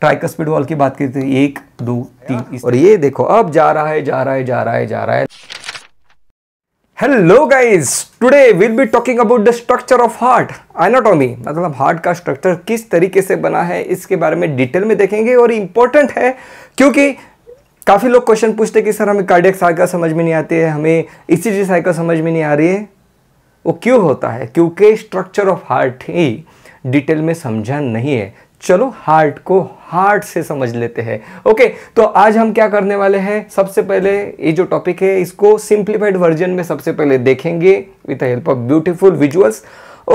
Tricuspid wall की बात करते थी तो एक दो तीन और ये देखो अब जा रहा है जा रहा है जा रहा है जा रहा है hello guys today will be talking about the structure of heart anatomy मतलब हार्ट का स्ट्रक्चर किस तरीके से बना है इसके बारे में डिटेल में देखेंगे और इम्पोर्टेंट है क्योंकि काफ़ी लोग क्वेश्चन पूछते कि सर हमें कार्डियक साइकिल समझ में नहीं आती है हमें ईसीजी e साइकिल समझ में नहीं आ रही है वो क्यों होता है क्योंकि स्ट्रक्चर ऑफ हार्ट ही डिटेल में समझा नहीं है चलो हार्ट को हार्ट से समझ लेते हैं ओके तो आज हम क्या करने वाले हैं सबसे पहले ये जो टॉपिक है इसको सिंप्लीफाइड वर्जन में सबसे पहले देखेंगे with help of beautiful visuals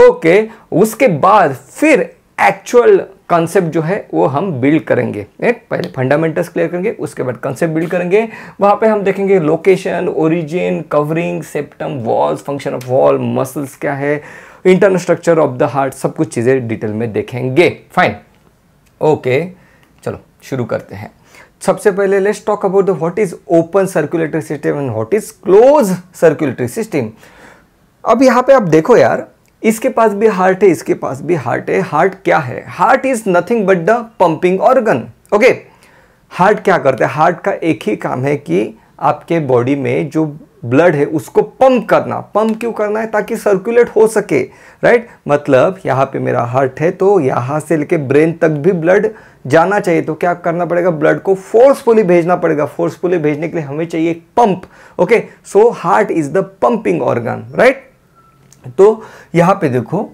okay उसके बाद फिर एक्चुअल कॉन्सेप्ट जो है वो हम बिल्ड करेंगे एक eh, पहले फंडामेंटल्स क्लियर करेंगे उसके बाद कॉन्सेप्ट बिल्ड करेंगे वहाँ पे हम देखेंगे location origin covering septum walls function of wall muscles क्या है internal structure of the heart सब कुछ चीज़ें डिटेल में देखेंगे फाइन ओके चलो शुरू करते हैं सबसे पहले let's talk about the what is open circulatory system and what is close circulatory system अब यहाँ पे आप देखो यार इसके पास भी हार्ट है इसके पास भी हार्ट है हार्ट क्या है heart is nothing but the pumping organ okay heart क्या करते हैं हार्ट का एक ही काम है कि आपके बॉडी में जो ब्लड है उसको पंप करना पंप क्यों करना है ताकि सर्कुलेट हो सके राइट मतलब यहाँ पे मेरा हार्ट है तो यहाँ से लेके ब्रेन तक भी ब्लड जाना चाहिए तो क्या करना पड़ेगा ब्लड को फोर्सफुली भेजना पड़ेगा फोर्सफुली भेजने के लिए हमें चाहिए pump okay so heart is the pumping organ right तो यहाँ पे देखो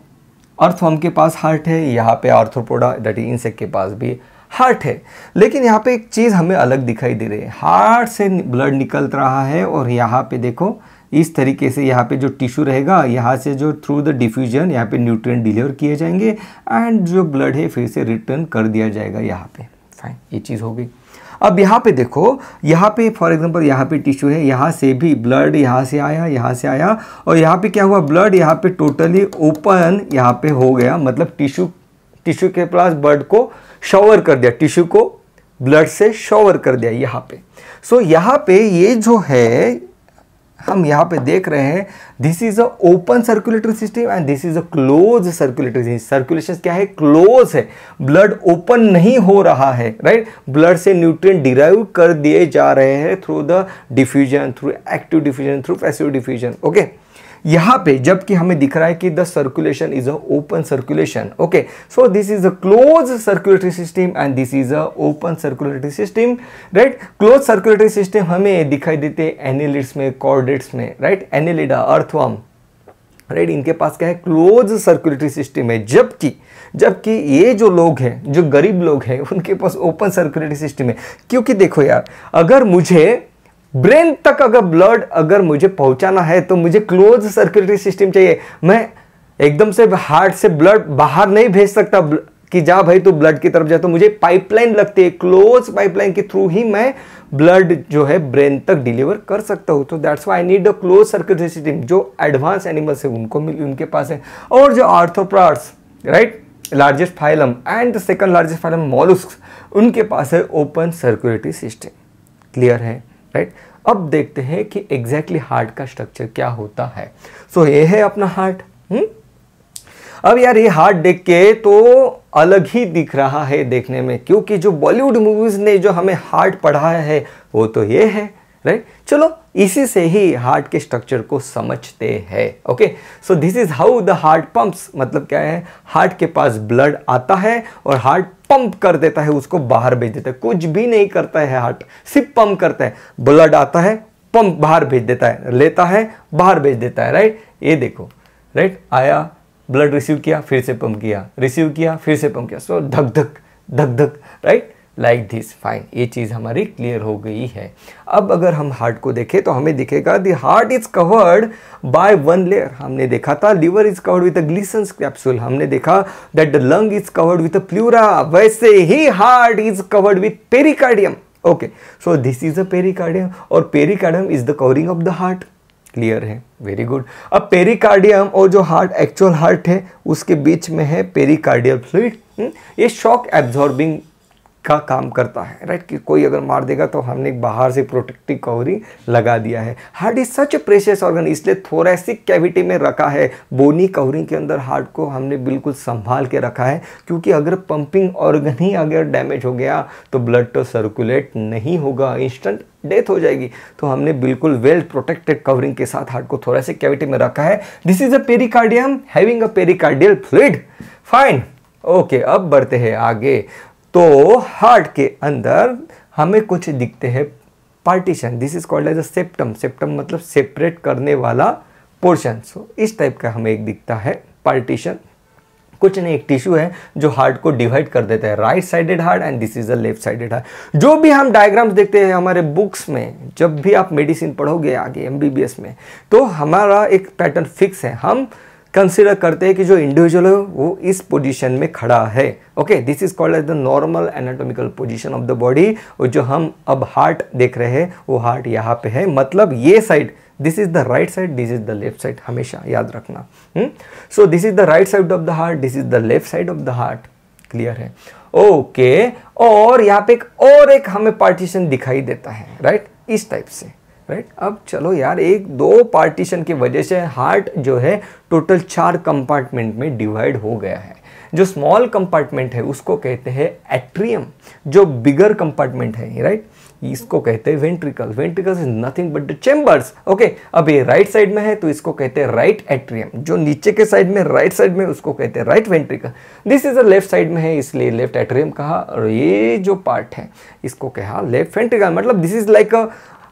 अर्थवर्म के पास हार्ट है यहाँ पे आर्थोपोडा दट इंसेक्ट के पास भी हार्ट है लेकिन यहाँ पे एक चीज़ हमें अलग दिखाई दे रही है हार्ट से ब्लड निकल रहा है और यहाँ पे देखो इस तरीके से यहाँ पे जो टिश्यू रहेगा यहाँ से जो थ्रू द डिफ्यूजन यहाँ पे न्यूट्रिएंट डिलीवर किए जाएंगे एंड जो ब्लड है फिर से रिटर्न कर दिया जाएगा यहाँ पे फाइन ये चीज़ हो गई अब यहाँ पे देखो यहाँ पे फॉर एग्जांपल यहाँ पे टिश्यू है यहाँ से भी ब्लड यहाँ से आया यहाँ से आया और यहाँ पे क्या हुआ ब्लड यहाँ पे टोटली ओपन यहाँ पे हो गया मतलब टिश्यू टिश्यू के पास ब्लड को शॉवर कर दिया टिश्यू को ब्लड से शॉवर कर दिया यहाँ पे सो so, यहाँ पे ये जो है हम यहाँ पे देख रहे हैं this is a open circulatory system and this is a close circulatory system circulation क्या है क्लोज है ब्लड ओपन नहीं हो रहा है राइट ब्लड से न्यूट्रिएंट डिराइव कर दिए जा रहे हैं through the diffusion through active diffusion through passive diffusion okay यहां पे जबकि हमें दिख रहा है कि the circulation is a open circulation okay so this is a close circulatory system and this is a open circulatory system right close circulatory system हमें दिखाई देते हैं एनिलिड्स में कॉर्डेट्स में राइट एनिलिडा अर्थवर्म राइट इनके पास क्या है close circulatory system है जबकि जबकि ये जो लोग हैं जो गरीब लोग हैं उनके पास ओपन सर्कुलेटरी सिस्टम है क्योंकि देखो यार अगर मुझे ब्रेन तक अगर ब्लड अगर मुझे पहुंचाना है तो मुझे क्लोज सर्कुलरी सिस्टम चाहिए मैं एकदम से हार्ट से ब्लड बाहर नहीं भेज सकता कि जा भाई तू ब्लड की तरफ जा तो मुझे पाइपलाइन लगती है क्लोज पाइपलाइन के थ्रू ही मैं ब्लड जो है ब्रेन तक डिलीवर कर सकता हूं तो that's why I need a close circulatory system जो एडवांस एनिमल्स है उनको मिल उनके पास है और जो arthropods right largest phylum and second largest phylum mollusc उनके पास है ओपन सर्कुलेटरी सिस्टम क्लियर है राइट अब देखते हैं कि एग्जैक्टली exactly हार्ट का स्ट्रक्चर क्या होता है सो so, ये है अपना हार्ट हुँ? हम्म? अब यार ये हार्ट देख के तो अलग ही दिख रहा है देखने में क्योंकि जो बॉलीवुड मूवीज ने जो हमें हार्ट पढ़ाया है वो तो ये है राइट चलो इसी से ही हार्ट के स्ट्रक्चर को समझते हैं okay so this is how the heart pumps मतलब क्या है हार्ट के पास ब्लड आता है और हार्ट पंप कर देता है उसको बाहर भेज देता है कुछ भी नहीं करता है हार्ट सिर्फ पंप करता है ब्लड आता है पंप बाहर भेज देता है लेता है बाहर भेज देता है राइट ये देखो राइट आया ब्लड रिसीव किया फिर से पंप किया रिसीव किया फिर से पंप किया सो धक धक धक धक राइट लाइक दिस फाइन ये चीज़ हमारी क्लियर हो गई है अब अगर हम हार्ट को देखें तो हमें दिखेगा the heart is covered by one layer हमने देखा था liver is covered with a Glisson's capsule हमने देखा that the lung is covered with a pleura वैसे ही heart is covered with pericardium okay so this is a pericardium और pericardium is the covering of the heart clear है very good अब pericardium और जो heart actual heart है उसके बीच में है पेरिकार्डियल हम्म, फ्लूड ये शॉक एब्जॉर्बिंग का काम करता है राइट कि कोई अगर मार देगा तो हमने बाहर से प्रोटेक्टिव कवरिंग लगा दिया है heart is such a precious organ इसलिए थोरेसिक कैविटी में रखा है बोनी कवरिंग के अंदर हार्ट को हमने बिल्कुल संभाल के रखा है क्योंकि अगर पंपिंग ऑर्गन ही अगर डैमेज हो गया तो ब्लड तो सर्कुलेट नहीं होगा इंस्टेंट डेथ हो जाएगी तो हमने बिल्कुल वेल प्रोटेक्टेड कवरिंग के साथ हार्ट को थोरेसिक कैविटी में रखा है this is a pericardium having a pericardial fluid fine okay अब बढ़ते हैं आगे तो हार्ट के अंदर हमें कुछ दिखते हैं partition this is called as a septum septum मतलब सेपरेट करने वाला पोर्शन सो इस टाइप का हमें एक दिखता है पार्टीशन कुछ नहीं एक टिश्यू है जो हार्ट को डिवाइड कर देता है right sided heart and this is a left sided heart जो भी हम डायग्राम्स देखते हैं हमारे बुक्स में जब भी आप मेडिसिन पढ़ोगे आगे एमबीबीएस में तो हमारा एक पैटर्न फिक्स है हम कंसिडर करते हैं कि जो इंडिविजुअल है वो इस पोजीशन में खड़ा है okay this is called as the normal anatomical position of the body और जो हम अब हार्ट देख रहे हैं वो हार्ट यहाँ पे है मतलब ये side this is the right side this is the left side हमेशा याद रखना so this is the right side of the heart this is the left side of the heart clear है ओके okay, और यहाँ पे एक और एक हमें पार्टीशन दिखाई देता है राइट right? इस टाइप से राइट अब चलो यार एक दो पार्टीशन की वजह से हार्ट जो है टोटल चार कंपार्टमेंट में डिवाइड हो गया है जो स्मॉल कंपार्टमेंट है उसको कहते हैं एट्रियम जो बिगर कंपार्टमेंट है राइट इसको कहते हैं ventricle ventricle is nothing but the okay अब ये राइट साइड में है तो इसको कहते हैं राइट एट्रियम जो नीचे के साइड में राइट साइड में उसको कहते हैं right ventricle this is a left side में है इसलिए लेफ्ट एट्रियम कहा और ये जो पार्ट है इसको कहा लेफ्ट वेंट्रिकल मतलब this is like a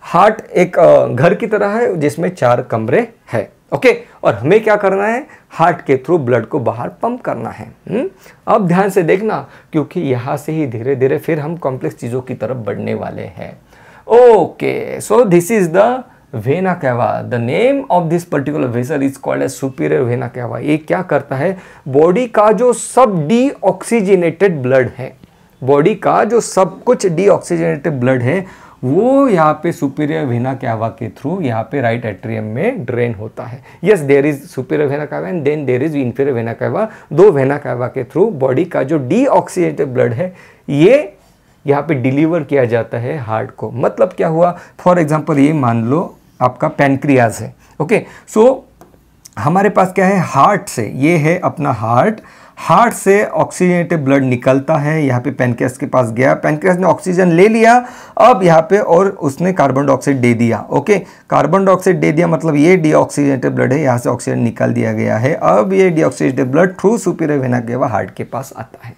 heart एक घर की तरह है जिसमें चार कमरे हैं ओके और हमें क्या करना है हार्ट के थ्रू ब्लड को बाहर पंप करना है हम्म? अब ध्यान से देखना क्योंकि यहाँ से ही धीरे धीरे फिर हम कॉम्प्लेक्स चीज़ों की तरफ बढ़ने वाले हैं okay so this is the vena cava the name of this particular vessel is called a superior vena cava ये क्या करता है बॉडी का जो सब डीऑक्सीजनेटेड ब्लड है बॉडी का जो सब कुछ डीऑक्सीजनेटेड ब्लड है वो यहाँ पे सुपीरियर वेना कैवा के थ्रू यहाँ पे राइट एट्रियम में ड्रेन होता है yes there is superior vena cava and then there is inferior vena cava दो वेना कैवा के थ्रू बॉडी का जो डीऑक्सीडेटेड ब्लड है ये यहाँ पे डिलीवर किया जाता है हार्ट को मतलब क्या हुआ फॉर एग्जाम्पल ये मान लो आपका पैनक्रियाज है ओके okay? सो so, हमारे पास क्या है हार्ट से ये है अपना हार्ट हार्ट से ऑक्सीजनेटेड ब्लड निकलता है यहाँ पे पेनक्रियास के पास गया पेनक्रियास ने ऑक्सीजन ले लिया अब यहाँ पे और उसने कार्बन डाइऑक्साइड दे दिया ओके कार्बन डाइऑक्साइड दे दिया मतलब ये डीऑक्सीजनेटेड ब्लड है यहाँ से ऑक्सीजन निकाल दिया गया है अब ये deoxygenated blood through superior vena cava heart के पास आता है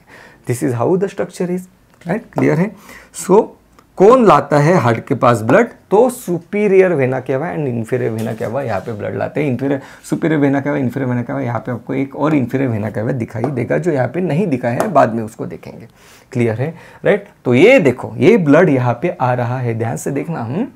this is how the structure is right clear है सो so, कौन लाता है हार्ट के पास ब्लड तो सुपीरियर वेना क्या हुआ एंड इन्फीरियर वेना क्या हुआ यहाँ पे ब्लड लाते हैं इन्फीरियर सुपीरियर वेना क्या हुआ इन्फीरियर वेना क्या हुआ यहाँ पे आपको एक और इन्फीरियर वेना क्या हुआ दिखाई देगा जो यहाँ पे नहीं दिखाया है बाद में उसको देखेंगे क्लियर है राइट तो ये देखो ये ब्लड यहाँ पे आ रहा है ध्यान से देखना हम हम्म।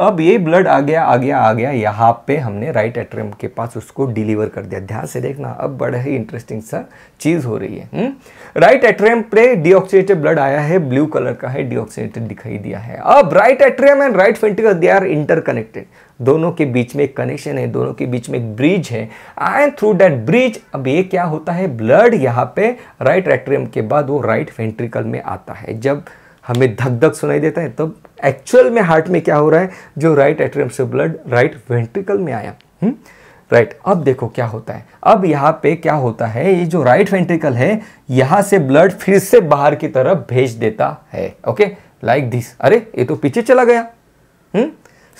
अब ये ब्लड आ गया आ गया आ गया यहाँ पे हमने राइट एट्रियम के पास उसको डिलीवर कर दिया ध्यान से देखना अब बड़ा ही इंटरेस्टिंग सा चीज़ हो रही है हुँ? राइट एट्रियम पे डिऑक्सीटेड ब्लड आया है ब्लू कलर का है डिऑक्सीटेड दिखाई दिया है अब right atrium and right ventricle they are interconnected दोनों के बीच में एक कनेक्शन है दोनों के बीच में एक ब्रिज है एंड थ्रू दैट ब्रिज अब ये क्या होता है ब्लड यहाँ पे राइट एट्रियम के बाद वो राइट वेंट्रिकल में आता है जब हमें धक धक सुनाई देता है तब एक्चुअल में हार्ट में क्या हो रहा है जो राइट एट्रियम से ब्लड राइट वेंट्रिकल में आया राइट हम्म? right, अब देखो क्या होता है अब यहाँ पे क्या होता है ये जो राइट वेंट्रिकल है यहाँ से ब्लड फिर से बाहर की तरफ भेज देता है ओके लाइक दिस अरे ये तो पीछे चला गया हुँ? हम्म?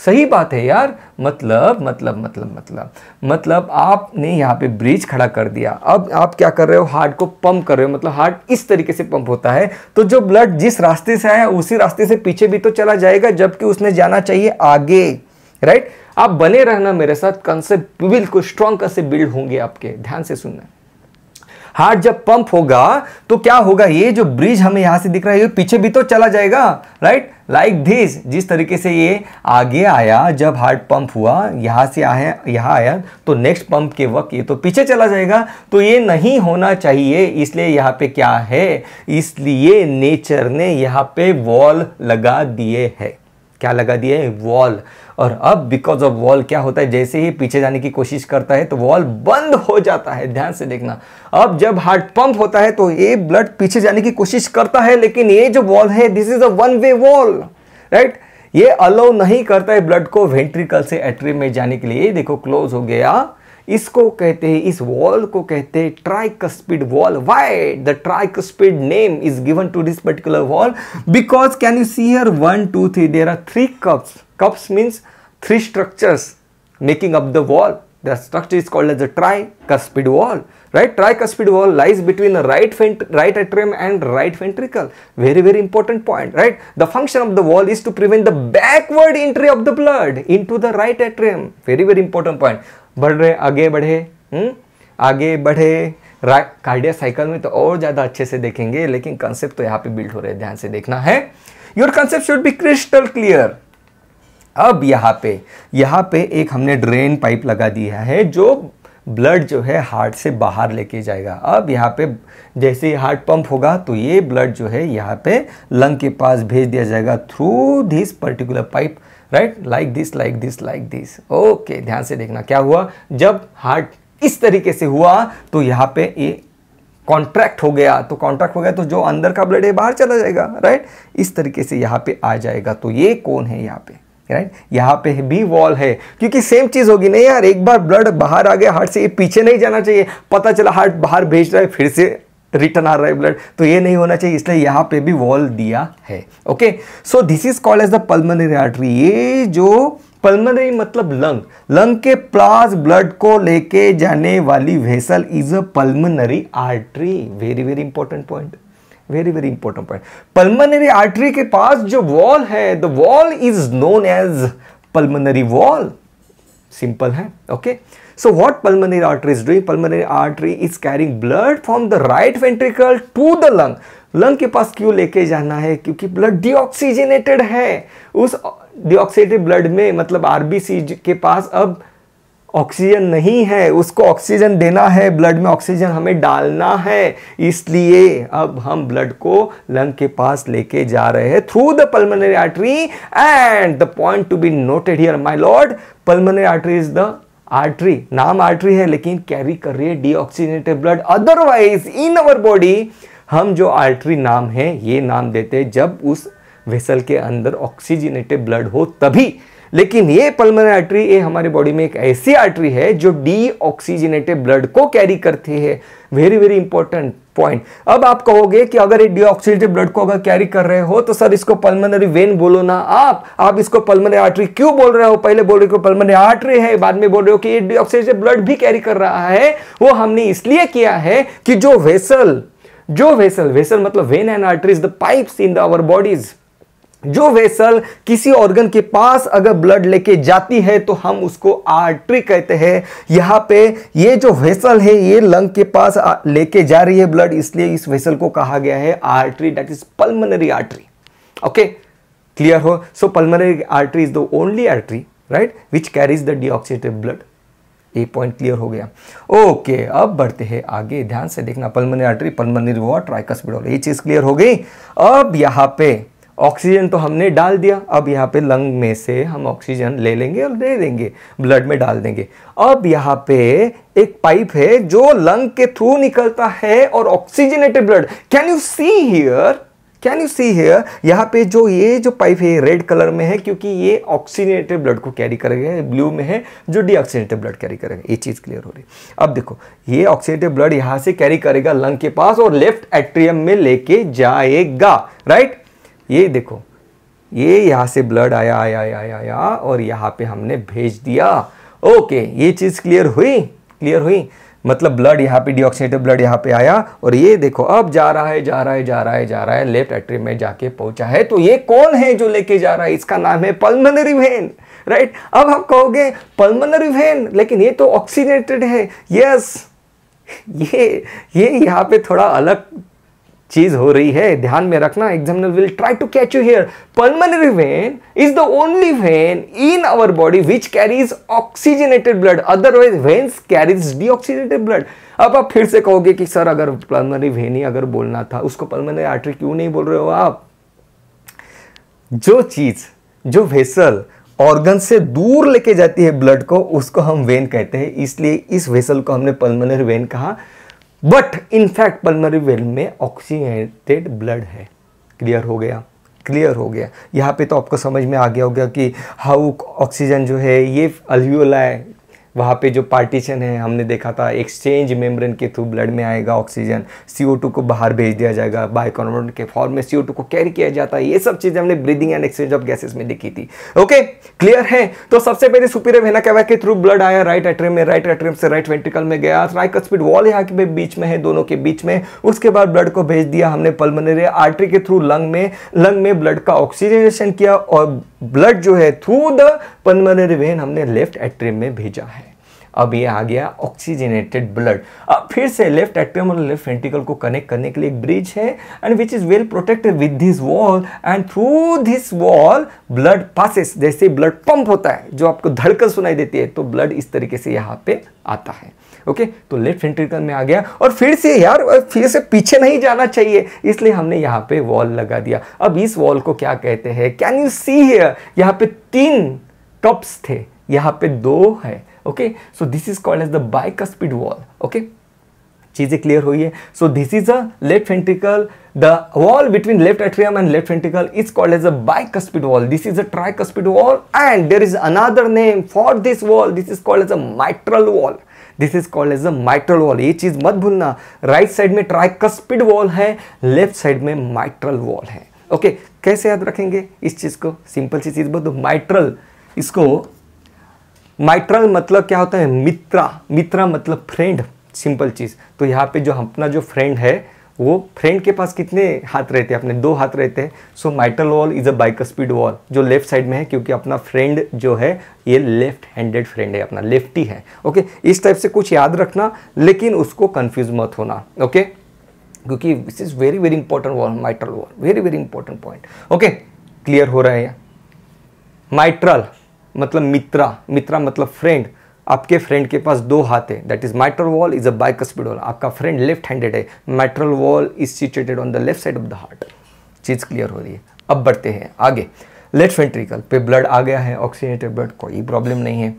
सही बात है यार मतलब मतलब मतलब मतलब मतलब आपने यहाँ पे ब्रिज खड़ा कर दिया अब आप क्या कर रहे हो हार्ट को पंप कर रहे हो मतलब हार्ट इस तरीके से पंप होता है तो जो ब्लड जिस रास्ते से आया उसी रास्ते से पीछे भी तो चला जाएगा जबकि उसने जाना चाहिए आगे राइट आप बने रहना मेरे साथ कंसेप्ट बिल्कुल स्ट्रांग कंसेप्ट बिल्ड होंगे आपके ध्यान से सुनना हार्ट जब पंप होगा तो क्या होगा ये जो ब्रिज हमें यहाँ से दिख रहा है ये पीछे भी तो चला जाएगा राइट लाइक दिस जिस तरीके से ये आगे आया जब हार्ट पंप हुआ यहाँ से आया यहाँ आया तो नेक्स्ट पंप के वक्त ये तो पीछे चला जाएगा तो ये नहीं होना चाहिए इसलिए यहाँ पे क्या है इसलिए नेचर ने यहाँ पे वॉल लगा दिए है क्या लगा दिया है वॉल और अब बिकॉज ऑफ वॉल क्या होता है जैसे ही पीछे जाने की कोशिश करता है तो वॉल बंद हो जाता है ध्यान से देखना अब जब हार्ट पंप होता है तो ये ब्लड पीछे जाने की कोशिश करता है लेकिन ये जो वॉल है this is a one way valve right ये अलाउ नहीं करता है ब्लड को वेंट्रिकल से एट्री में जाने के लिए देखो क्लोज हो गया इसको कहते हैं इस वॉल को कहते हैं tricuspid valve why the tricuspid name is given to this particular valve because can you see here one two three there are three cusps cusps means three structures making up the valve The structure is called as a tricuspid wall, right? Tricuspid wall lies between the right, right atrium and right ventricle. Very, very important point, right? The function of the wall is to prevent the backward entry of the blood into the right atrium. Very, very important point. बढ़ रहे आगे बढ़े हुँ? आगे बढ़े cardia cycle में तो और ज़्यादा अच्छे से देखेंगे लेकिन कंसेप्ट तो यहाँ पे बिल्ड हो रहे हैं ध्यान से देखना है your concept should be crystal clear अब यहाँ पे यहाँ पे एक हमने ड्रेन पाइप लगा दिया है जो ब्लड जो है हार्ट से बाहर लेके जाएगा अब यहाँ पे जैसे ही हार्ट पंप होगा तो ये ब्लड जो है यहाँ पे लंग के पास भेज दिया जाएगा through this particular pipe right like this like this like this okay ध्यान से देखना क्या हुआ जब हार्ट इस तरीके से हुआ तो यहाँ पे ये कॉन्ट्रैक्ट हो गया तो कॉन्ट्रैक्ट हो गया तो जो अंदर का ब्लड है बाहर चला जाएगा राइट इस तरीके से यहाँ पे आ जाएगा तो ये कौन है यहाँ पे राइट यहाँ पे भी वॉल है क्योंकि सेम चीज़ होगी नहीं यार एक बार ब्लड बाहर आ गया हार्ट से ये पीछे नहीं जाना चाहिए पता चला हार्ट बाहर भेज रहा है फिर से रिटर्न आ रहा है ब्लड तो ये नहीं होना चाहिए इसलिए यहाँ पे भी वॉल दिया है okay so this is called as the pulmonary artery ये जो पल्मोनरी मतलब लंग लंग के प्लास ब्लड को लेके जाने वाली vessel is a pulmonary artery very very important point very very important point pulmonary artery के पास जो वॉल है the valve is known as pulmonary valve simple है okay so what pulmonary artery is doing pulmonary artery is carrying blood from the right ventricle to the lung lung के पास क्यों लेके जाना है क्योंकि ब्लड डिऑक्सीजनेटेड है उस डिऑक्सीटेड ब्लड में मतलब आरबीसी के पास अब ऑक्सीजन नहीं है उसको ऑक्सीजन देना है ब्लड में ऑक्सीजन हमें डालना है इसलिए अब हम ब्लड को लंग के पास लेके जा रहे हैं through the pulmonary artery and the point to be noted here my lord pulmonary artery is the artery नाम आर्टरी है लेकिन कैरी कर रही है deoxygenated blood otherwise in our body हम जो आर्टरी नाम है ये नाम देते हैं जब उस वेसल के अंदर ऑक्सीजनेटेड ब्लड हो तभी लेकिन ये पल्मोनरी आर्टरी ये हमारे बॉडी में एक ऐसी आर्टरी है जो डी ऑक्सीजनेटेड ब्लड को कैरी करती है वेरी वेरी इंपॉर्टेंट पॉइंट अब आप कहोगे कि अगर ये डिऑक्सीडेटिव ब्लड को अगर कैरी कर रहे हो तो सर इसको पल्मोनरी वेन बोलो ना आप आप इसको पल्मोनरी आर्टरी क्यों बोल रहे हो पहले बोल रहे हो पल्मोनरी आर्टरी है बाद में बोल रहे हो कि ये डिऑक्सीडेटिव ब्लड भी कैरी कर रहा है वो हमने इसलिए किया है कि जो वेसल जो वेसल वेसल मतलब vein and artery is the pipes in the our bodies जो वेसल किसी ऑर्गन के पास अगर ब्लड लेके जाती है तो हम उसको आर्टरी कहते हैं यहाँ पे ये जो वेसल है ये लंग के पास लेके जा रही है ब्लड इसलिए इस वेसल को कहा गया है artery that is pulmonary artery okay clear हो so pulmonary artery is the only artery right which carries the deoxygenated blood ये पॉइंट क्लियर हो गया ओके okay, अब बढ़ते हैं आगे ध्यान से देखना पल्मोनरी आर्टरी पल्मोनरी वॉट ट्राइकस ये चीज़ क्लियर हो गई अब यहाँ पे ऑक्सीजन तो हमने डाल दिया अब यहाँ पे लंग में से हम ऑक्सीजन ले लेंगे और दे देंगे ब्लड में डाल देंगे अब यहाँ पे एक पाइप है जो लंग के थ्रू निकलता है और oxygenated blood can you see here can you see here यहाँ पे जो ये जो पाइप है रेड कलर में है क्योंकि ये ऑक्सीजनेटेड ब्लड को कैरी करेगा ब्लू में है जो डीऑक्सीजनेटेड ब्लड कैरी करेगा ये चीज़ क्लियर हो रही अब देखो ये ऑक्सीजनेटेड ब्लड यहाँ से कैरी करेगा लंग के पास और लेफ्ट एट्रियम में लेके जाएगा राइट ये देखो ये यहाँ से ब्लड आया आया आया आया, आया और यहाँ पे हमने भेज दिया ओके ये चीज़ क्लियर हुई क्लियर हुई मतलब ब्लड यहाँ पे डिऑक्सीनेटेड ब्लड यहाँ पे आया और ये देखो अब जा रहा है जा रहा है जा रहा है जा रहा है लेफ्ट एट्री में जाके पहुंचा है तो ये कौन है जो लेके जा रहा है इसका नाम है पल्मनरी वेन राइट अब आप कहोगे पल्मनरी वेन लेकिन ये तो ऑक्सीनेटेड है यस ये ये यहाँ पे थोड़ा अलग चीज हो रही है ध्यान में रखना examiner will try to catch you here pulmonary vein is the only vein in our body which carries oxygenated blood otherwise veins carries deoxygenated blood अब आप फिर से कहोगे कि सर अगर पल्मोनरी वेन ही अगर बोलना था उसको पल्मोनरी आर्टरी क्यों नहीं बोल रहे हो आप जो चीज जो वेसल ऑर्गन से दूर लेके जाती है ब्लड को उसको हम वेन कहते हैं इसलिए इस वेसल को हमने पल्मोनरी वेन कहा बट इनफैक्ट पल्मरी वेल में ऑक्सीजनेटेड ब्लड है क्लियर हो गया क्लियर हो गया यहाँ पे तो आपको समझ में आ गया होगा कि हाउ ऑक्सीजन जो है ये अल्वियोला वहाँ पे जो पार्टीशन है हमने देखा था एक्सचेंज मेम्ब्रेन के थ्रू ब्लड में आएगा ऑक्सीजन सी को बाहर भेज दिया जाएगा बाइकोनोमेंट के फॉर्म में सी को कैरी किया जाता है ये सब चीज़ें हमने breathing and exchange of gases में देखी थी ओके क्लियर है तो सबसे पहले सुपीरियर वेना कैवा के थ्रू ब्लड आया राइट एट्रियम में राइट एट्रियम से राइट वेंटिकल में गया स्पीड वॉल यहाँ के बीच में है दोनों के बीच में उसके बाद ब्लड को भेज दिया हमने पल्मनरी आर्ट्री के थ्रू लंग में लंग में ब्लड का ऑक्सीजनेशन किया और ब्लड जो है थ्रू द पल्मनरी वेन हमने लेफ्ट एट्रियम में भेजा है अब ये आ गया ऑक्सीजनेटेड ब्लड अब फिर से लेफ्ट एट्रियम और लेफ्ट वेंटिकल को कनेक्ट करने के लिए एक ब्रिज है and which is well protected with this valve and through this valve blood passes जैसे ब्लड पंप होता है जो आपको धड़कन सुनाई देती है तो ब्लड इस तरीके से यहाँ पे आता है ओके okay? तो लेफ्ट वेंट्रिकल में आ गया और फिर से यार फिर से पीछे नहीं जाना चाहिए इसलिए हमने यहाँ पे वॉल लगा दिया अब इस वॉल को क्या कहते हैं कैन यू सी हियर यहाँ पे तीन कप्स थे यहाँ पे दो है okay so this is called as the bicuspid valve okay चीज़ें क्लियर हुई है so this is a left ventricle the valve between left atrium and left ventricle is called as a bicuspid valve this is a tricuspid valve and there is another name for this valve this is called as a mitral valve this is called as a mitral valve ये चीज़ मत भूलना right right side में tricuspid valve है left side में mitral valve है okay okay, कैसे याद रखेंगे इस चीज़ को सिंपल सी चीज़ बोल दो माइट्रल इसको माइट्रल मतलब क्या होता है मित्रा मित्रा मतलब फ्रेंड सिंपल चीज़ तो यहाँ पे जो अपना जो फ्रेंड है वो फ्रेंड के पास कितने हाथ रहते हैं अपने दो हाथ रहते हैं so mitral valve is a bicuspid valve जो लेफ्ट साइड में है क्योंकि अपना फ्रेंड जो है ये लेफ्ट हैंडेड फ्रेंड है अपना लेफ्टी है ओके इस टाइप से कुछ याद रखना लेकिन उसको कन्फ्यूज मत होना ओके क्योंकि this is very very important valve mitral valve very very important point okay clear हो रहा है माइट्रल मतलब मित्रा मित्रा मतलब फ्रेंड आपके फ्रेंड के पास दो हाथ है that is mitral valve is a bicuspid आपका फ्रेंड लेफ्ट हैंडेड है mitral valve is situated on the left side of the heart चीज़ क्लियर हो रही है अब बढ़ते हैं आगे लेफ्ट वेंट्रिकल पे ब्लड आ गया है ऑक्सीजनेटेड ब्लड कोई प्रॉब्लम नहीं है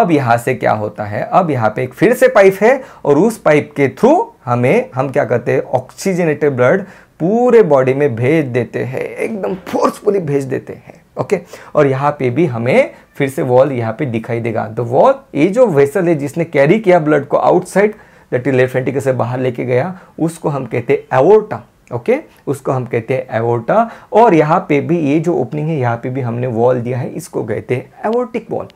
अब यहाँ से क्या होता है अब यहाँ पे एक फिर से पाइप है और उस पाइप के थ्रू हमें हम क्या करते हैं ऑक्सीजनेटेड ब्लड पूरे बॉडी में भेज देते हैं एकदम फोर्सफुली भेज देते हैं ओके और यहाँ पे भी हमें फिर से वॉल यहाँ पे दिखाई देगा तो वॉल ये जो वेसल है जिसने कैरी किया ब्लड को आउटसाइड दट इज लेफ्ट से बाहर लेके गया उसको हम कहते हैं एवोर्टा ओके okay? उसको हम कहते हैं एवोर्टा और यहाँ पे भी ये जो ओपनिंग है यहाँ पे भी हमने वॉल दिया है इसको कहते हैं एवोर्टिक वॉल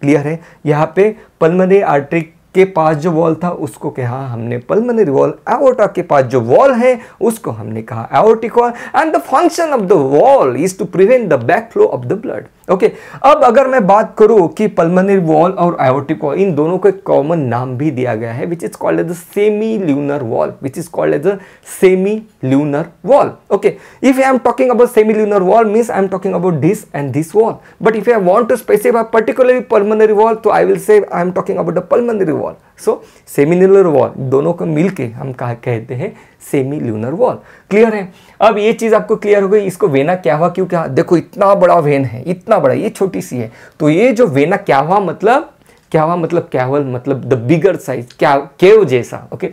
क्लियर है यहाँ पे पलमरे आर्ट्रिक के पास जो वॉल था उसको कहा हमने पल्मनरी वॉल एवोटा के पास जो वॉल है उसको हमने कहा aortic valve and the function of the valve is to prevent the back flow of the blood okay अब अगर मैं बात करूं कि पल्मनरी वॉल और एवोटिक वॉल इन दोनों को एक कॉमन नाम भी दिया गया है which is called as a semilunar valve which is called as a semilunar valve okay if I am talking about semilunar valve means I am talking about this and this valve but if I want to specify particularly pulmonary valve तो I will say I am talking about the pulmonary valve so semilunar valve दोनों को मिलके हम कहा कहते हैं semi semilunar wall clear है अब ये चीज़ आपको क्लियर हो गई इसको वेना क्या हुआ क्यों क्या देखो इतना बड़ा वेन है इतना बड़ा ये छोटी सी है तो ये जो वेना क्या हुआ मतलब क्या हुआ मतलब कैवल मतलब द बिगर साइज क्या केव जैसा ओके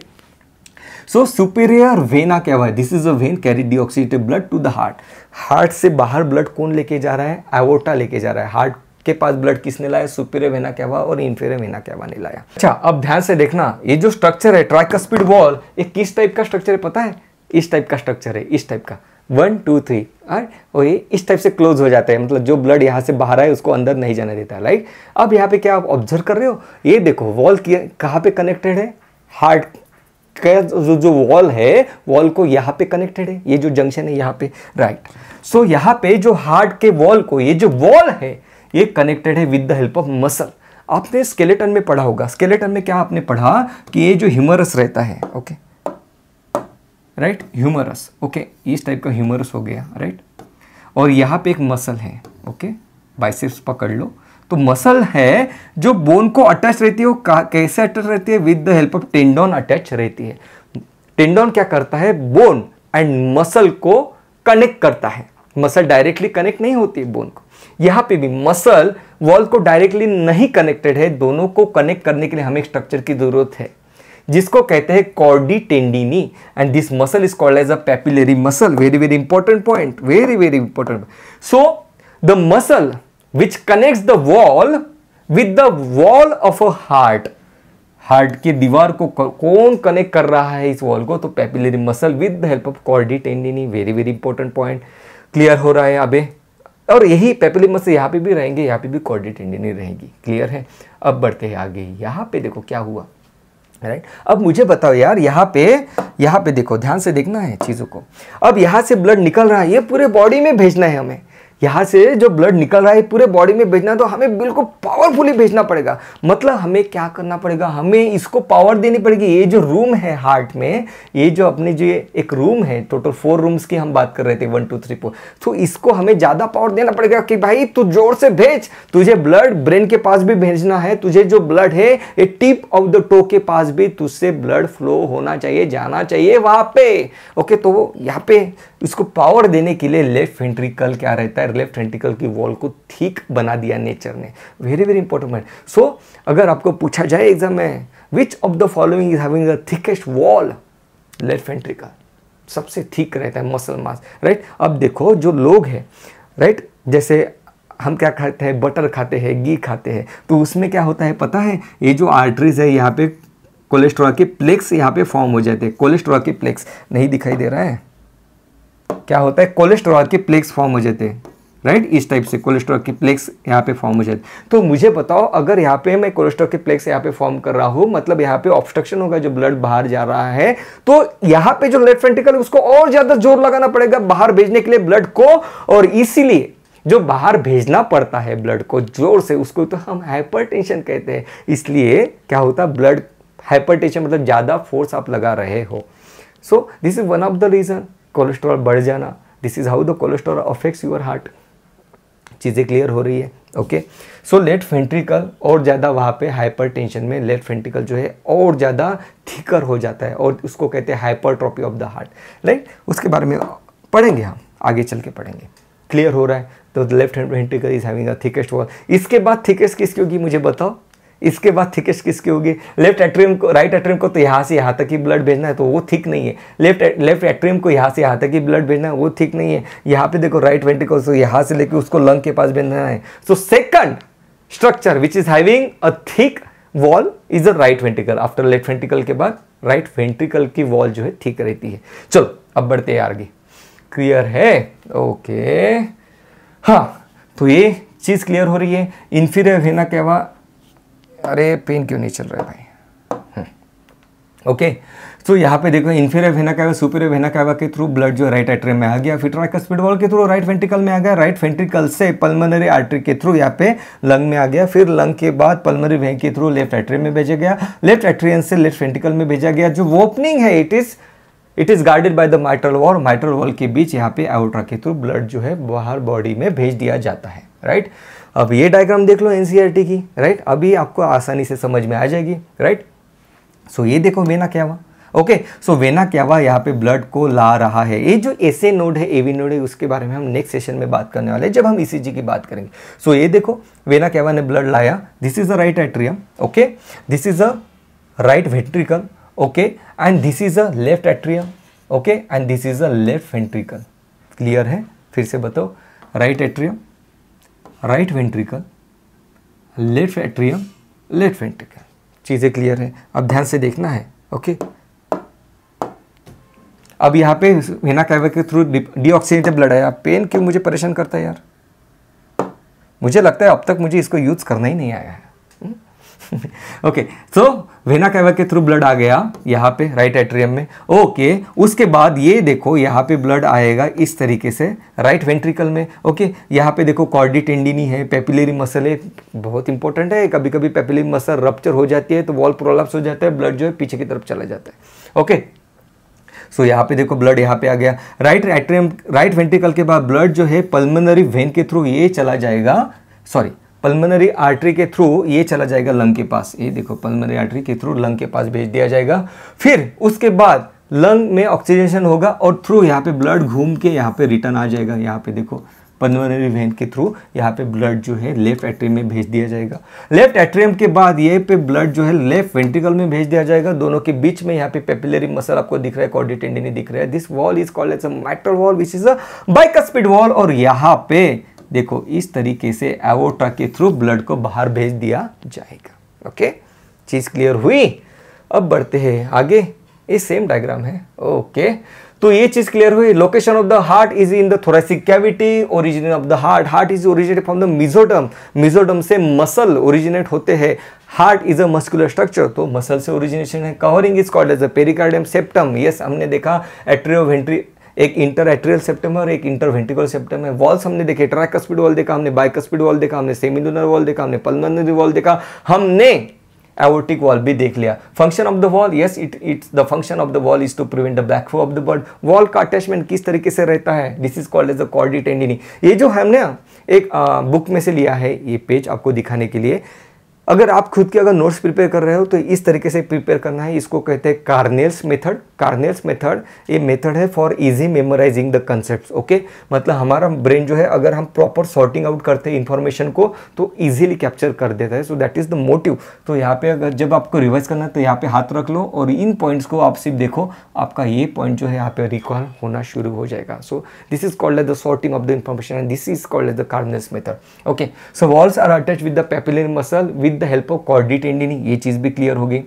सो सुपीरियर वेना क्या cava this is a vein carry deoxygenated blood to the heart heart से बाहर ब्लड कौन लेके जा रहा है एवोटा लेके जा रहा है हार्ट के पास ब्लड किसने लाया सुपीरियर वेना कैवा और इन्फीरियर वेना कैवा ने लाया अच्छा अब ध्यान से देखना ये जो स्ट्रक्चर है ट्राइकस्पिड वॉल ये किस टाइप का स्ट्रक्चर है पता है इस टाइप का स्ट्रक्चर है इस टाइप का वन टू थ्री और ये इस टाइप से क्लोज हो जाता है मतलब जो ब्लड यहाँ से बाहर आए उसको अंदर नहीं जाने देता है राइट अब यहाँ पे क्या आप ऑब्जर्व कर रहे हो ये देखो वॉल कहाँ पे कनेक्टेड है हार्ट का जो जो वॉल है वॉल को यहाँ पे कनेक्टेड है ये जो जंक्शन है यहाँ पे राइट सो so, यहाँ पे जो हार्ट के वॉल को ये जो वॉल है ये कनेक्टेड है with the help of muscle आपने स्केलेटन में पढ़ा होगा स्केलेटन में क्या आपने पढ़ा कि ये जो ह्यूमरस रहता है ओके राइट ह्यूमरस ओके इस टाइप का ह्यूमरस हो गया राइट right? और यहाँ पे एक मसल है ओके बाइसेप्स पकड़ लो तो मसल है जो बोन को अटैच रहती है वो कैसे अटैच रहती है with the help of tendon attach रहती है टेंडोन क्या करता है बोन एंड मसल को कनेक्ट करता है मसल डायरेक्टली कनेक्ट नहीं होती है बोन को यहाँ पे भी मसल वॉल को डायरेक्टली नहीं कनेक्टेड है दोनों को कनेक्ट करने के लिए हमें स्ट्रक्चर की ज़रूरत है जिसको कहते हैं chordae tendineae and this muscle is called as a papillary muscle very very important point very very important so the muscle which connect the valve with the wall of a heart heart की दीवार को कौन connect कर रहा है इस valve को तो papillary muscle with the help of chordae tendineae very very important point clear हो रहा है अबे और यही पेपिलिमस यहाँ पे भी रहेंगे यहाँ पे भी कॉर्डिनेट टेंडनी रहेगी क्लियर है अब बढ़ते हैं आगे यहाँ पे देखो क्या हुआ राइट अब मुझे बताओ यार यहाँ पे यहाँ पे देखो ध्यान से देखना है चीज़ों को अब यहाँ से ब्लड निकल रहा है ये पूरे बॉडी में भेजना है हमें यहाँ से जो ब्लड निकल रहा है पूरे बॉडी में भेजना तो हमें बिल्कुल पावरफुली भेजना पड़ेगा मतलब हमें क्या करना पड़ेगा हमें इसको पावर देनी पड़ेगी ये जो रूम है हार्ट में ये जो अपने जो एक रूम है टोटल फोर रूम्स की हम बात कर रहे थे वन टू थ्री फोर तो इसको हमें ज़्यादा पावर देना पड़ेगा कि भाई तू जोर से भेज तुझे ब्लड ब्रेन के पास भी भेजना है तुझे जो ब्लड है ये टिप ऑफ द टो के पास भी तुझसे ब्लड फ्लो होना चाहिए जाना चाहिए वहाँ पे ओके तो यहाँ पे उसको पावर देने के लिए लेफ्ट वेंट्रिकल क्या रहता है लेफ्ट वेंट्रिकल की वॉल को थीक बना दिया नेचर ने very very important point so अगर आपको पूछा जाए एग्जाम में which of the following is having a thickest wall left ventricle सबसे ठीक रहता है मसल मास राइट अब देखो जो लोग हैं राइट जैसे हम क्या खाते हैं बटर खाते हैं घी खाते हैं तो उसमें क्या होता है पता है ये जो आर्टरीज है यहाँ पे कोलेस्ट्रॉल के प्लेक्स यहाँ पे फॉर्म हो जाते हैं कोलेस्ट्रॉल के प्लेक्स नहीं दिखाई दे रहा है क्या होता है कोलेस्ट्रॉल के प्लेक्स फॉर्म हो जाते हैं राइट इस टाइप से कोलेस्ट्रॉल की प्लेक्स यहाँ पे फॉर्म हो जाते तो मुझे बताओ अगर यहाँ पे मैं कोलेस्ट्रॉल की प्लेक्स यहाँ पे फॉर्म कर रहा हूँ मतलब यहाँ पे ऑब्स्ट्रक्शन होगा जो ब्लड बाहर जा रहा है तो यहाँ पे जो लेफ्ट वेंटिकल उसको और ज़्यादा जोर लगाना पड़ेगा बाहर भेजने के लिए ब्लड को और इसीलिए जो बाहर भेजना पड़ता है ब्लड को जोर से उसको तो हम टेंशन कहते हैं इसलिए क्या होता है ब्लड टेंशन मतलब ज़्यादा फोर्स आप लगा रहे हो so this is one of the reason cholesterol बढ़ जाना this is how the cholesterol affects your heart चीज़ें क्लियर हो रही है ओके सो लेट फेंट्रिकल और ज़्यादा वहाँ पे हाइपरटेंशन में लेट फेंट्रिकल जो है और ज़्यादा थिकर हो जाता है और उसको कहते हैं hypertrophy of the heart right उसके बारे में पढ़ेंगे हम आगे चल के पढ़ेंगे क्लियर हो रहा है तो left hand ventricle is having a thickest wall इसके बाद थिकेस्ट किसकी होगी मुझे बताओ इसके बाद थिकेस्ट किसकी होगी लेफ्ट एट्रियम को राइट एट्रियम को तो यहाँ से यहाँ तक ही ब्लड भेजना है तो वो थिक नहीं है लेफ्ट लेफ्ट एट्रियम को यहाँ से यहाँ तक ही ब्लड भेजना है वो थिक नहीं है यहाँ पे देखो राइट वेंटिकल तो यहाँ से लेके उसको लंग के पास भेजना है so second structure which is having a thick wall is a right ventricle after left ventricle के बाद राइट वेंटिकल की वॉल जो है ठीक रहती है चलो अब बढ़ते हैं आगे क्लियर है ओके हाँ तो ये चीज़ क्लियर हो रही है इन्फीरियर वेना कहवा अरे पेन क्यों नहीं चल रहा है भाई ओके हम्म। तो यहाँ पे देखो inferior vena cava superior vena cava के थ्रू ब्लड जो राइट एट्रे में आ गया फिर ट्राइक स्पीड वॉल के थ्रू राइट वेंट्रिकल में आ गया राइट वेंट्रिकल से पल्मोनरी आर्टरी के थ्रू यहाँ पे लंग में आ गया फिर लंग के बाद पल्मोनरी वेन के थ्रू लेफ्ट एट्रे में भेजा गया लेफ्ट एट्रियन से लेफ्ट वेंट्रिकल में भेजा गया जो ओपनिंग है it is it is guarded by the mitral valve mitral valve के बीच यहाँ पे आउट्रा के थ्रू ब्लड जो है बाहर बॉडी में भेज दिया जाता है राइट right? अब ये डायग्राम देख लो एन e की राइट अभी आपको आसानी से समझ में आ जाएगी राइट सो ये देखो वेना क्या हुआ ओके सो वेना क्या हुआ यहाँ पे ब्लड को ला रहा है ये जो ऐसे नोड है एवी नोड है उसके बारे में हम नेक्स्ट सेशन में बात करने वाले हैं जब हम ईसीजी e की बात करेंगे सो so, ये देखो वेना क्या हुआ ने ब्लड लाया this is a right atrium okay this is a right ventricle okay and this is a left atrium okay and this is a left ventricle clear है फिर से बताओ right atrium right ventricle left atrium left ventricle चीज़ें clear है अब ध्यान से देखना है ओके अब यहाँ पे वेना कैवे के थ्रू डीऑक्सीनेटेड ब्लड आया पेन क्यों मुझे परेशान करता है यार मुझे लगता है अब तक मुझे इसको यूज़ करना ही नहीं आया है ओके सो वेना कैवा के थ्रू ब्लड आ गया यहाँ पे राइट एट्रियम में ओके okay, उसके बाद ये देखो यहाँ पे ब्लड आएगा इस तरीके से राइट वेंट्रिकल में ओके okay, यहाँ पे देखो कॉर्डी टेंडिनी है पेपिलरी मसल है बहुत इंपॉर्टेंट है कभी कभी पेपिलरी मसल रप्चर हो जाती है तो वॉल प्रोलाप्स हो जाता है ब्लड जो है पीछे की तरफ चला जाता है ओके okay. सो so, यहाँ पे देखो ब्लड यहाँ पे आ गया राइट एट्रियम राइट वेंट्रिकल के बाद ब्लड जो है पल्मोनरी वेन के थ्रू ये चला जाएगा सॉरी पल्मनरी आर्टरी के थ्रू ये चला जाएगा लंग के पास ये देखो पल्मनरी आर्टरी के थ्रू लंग के पास भेज दिया जाएगा फिर उसके बाद लंग में ऑक्सीजेशन होगा और थ्रू यहाँ पे ब्लड घूम के यहाँ पे रिटर्न आ जाएगा यहाँ पे देखो पल्मोनरी वेन के थ्रू यहाँ पे ब्लड जो है लेफ्ट एट्रियम में भेज दिया जाएगा लेफ्ट एट्रियम के बाद ये पे ब्लड जो है लेफ्ट वेंटिकल में भेज दिया जाएगा दोनों के बीच में यहाँ पे पेपिलरी मसल आपको दिख रहा है कॉर्डिटेंडिनी दिख रहा है this valve is called as a mitral valve which is a speed valve और यहाँ पे देखो इस तरीके से एवोट्रा के थ्रू ब्लड को बाहर भेज दिया जाएगा ओके चीज़ क्लियर हुई अब बढ़ते हैं आगे ये सेम डायग्राम है ओके तो ये चीज़ क्लियर हुई location of the heart is in the thoracic cavity origin of the heart heart is originate from the mesoderm mesoderm से मसल ओरिजिनेट होते हैं heart is a muscular structure तो muscle से ओरिजिनेशन है covering is called as a pericardium septum yes हमने देखा एट्रियोवेंट्री एक inter atrial septum है और एक इंटर वेंटिकल सेप्टम है वॉल्स हमने देखे ट्रैकस्पिड वॉल देखा हमने बाइकस्पिड वॉल देखा हमने सेमी लूनर वॉल देखा हमने पल्मनरी वॉल देखा हमने एवोटिक वॉल भी देख लिया function of the valve yes it it's the function of the valve is to prevent the backflow of the blood valve का अटैचमेंट किस तरीके से रहता है this is called as a कॉर्डी टेंडिनी ये जो हमने एक बुक में से लिया है ये पेज आपको दिखाने के लिए अगर आप खुद के अगर नोट्स प्रिपेयर कर रहे हो तो इस तरीके से प्रिपेयर करना है इसको कहते हैं कार्नेल्स मेथड कार्नेल्स मेथड ये मेथड है for easy memorising the concept okay मतलब हमारा ब्रेन जो है अगर हम प्रॉपर सॉर्टिंग आउट करते हैं इन्फॉर्मेशन को तो इजीली कैप्चर कर देता है so that is the motive तो यहाँ पे अगर जब आपको रिवाइज करना है तो यहाँ पे हाथ रख लो और इन पॉइंट्स को आप सिर्फ देखो आपका ये पॉइंट जो है यहाँ पे रिकॉल होना शुरू हो जाएगा so this is called as the sorting of the information and this is called as the Cornell's method okay so valves are attach with the papillary muscle with with the help of कॉर्डी टेंडिन ये चीज़ भी clear होगी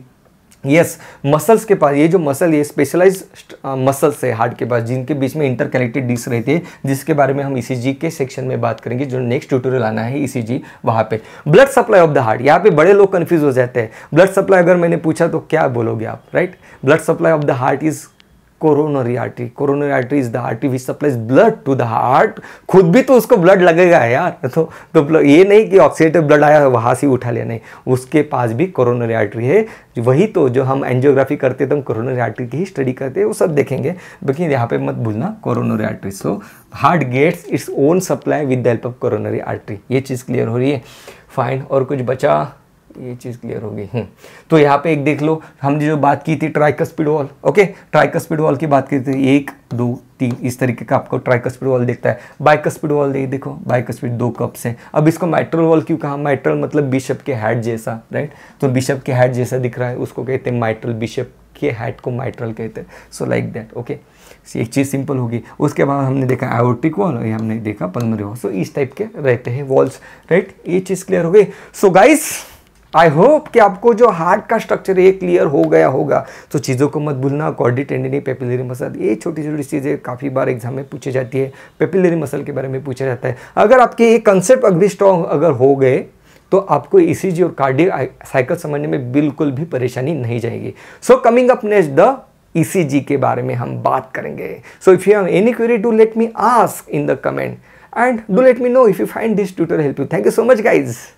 yes muscles के पास ये जो मसल ये स्पेशलाइज मसल्स uh, है हार्ट के पास जिनके बीच में इंटर कनेक्टेड डिस्क रहती है जिसके बारे में हम ईसीजी e के सेक्शन में बात करेंगे जो नेक्स्ट ट्यूटोरियल आना है ईसीजी e वहाँ पे blood supply of the heart यहाँ पे बड़े लोग कन्फ्यूज हो जाते हैं ब्लड सप्लाई अगर मैंने पूछा तो क्या बोलोगे आप right blood supply of the heart is coronary artery coronary artery is the artery which supplies blood to the heart खुद भी तो उसको ब्लड लगेगा यार तो तो ये नहीं कि ऑक्सीडेटिव ब्लड आया वहाँ से उठा लिया नहीं उसके पास भी कोरोनरी आर्टरी है वही तो जो हम एंजियोग्राफी करते तो हम कोरोनरी आर्टरी की ही स्टडी करते हैं वो सब देखेंगे लेकिन यहाँ पे मत भूलना coronary artery so heart gets its own supply with the help of coronary artery ये चीज़ क्लियर हो रही है फाइन और कुछ बचा ये चीज़ क्लियर हो गई हम्म। तो यहाँ पे एक देख लो हमने जो बात की थी speed valve okay tricuspid valve की बात की थी एक दो तीन इस तरीके का आपको स्पीड वॉल देखता है स्पीड वॉल दे देखो बाइक स्पीड दो कप्स हैं अब इसको माइट्रल वॉल क्यों कहा माइट्रल मतलब बिशप के हैड जैसा राइट तो बिशप के हैड जैसा दिख रहा है उसको कहते हैं माइट्रल बिशप के हैड को माइट्रल कहते हैं सो लाइक दैट ओके एक चीज़ सिंपल होगी उसके बाद हमने देखा आयोटिक वॉल और हमने देखा पलमरी वॉल सो इस टाइप के रहते हैं वॉल्स राइट ये चीज़ क्लियर हो गई सो गाइस आई होप कि आपको जो हार्ट का स्ट्रक्चर है ये क्लियर हो गया होगा तो चीज़ों को मत भूलना कॉर्डी टेंडनी पेपिलरी मसल ये छोटी छोटी चीज़ें काफ़ी बार एग्जाम में पूछी जाती है पेपिलरी मसल के बारे में पूछा जाता है अगर आपके ये कंसेप्ट अगली स्ट्रॉन्ग अगर हो गए तो आपको जी e और कार्डियो साइकिल समझने में बिल्कुल भी परेशानी नहीं जाएगी so coming up next the ECG के बारे में हम बात करेंगे so if you have any query do let me ask in the comment and do let me know if you find this tutor help you thank you so much guys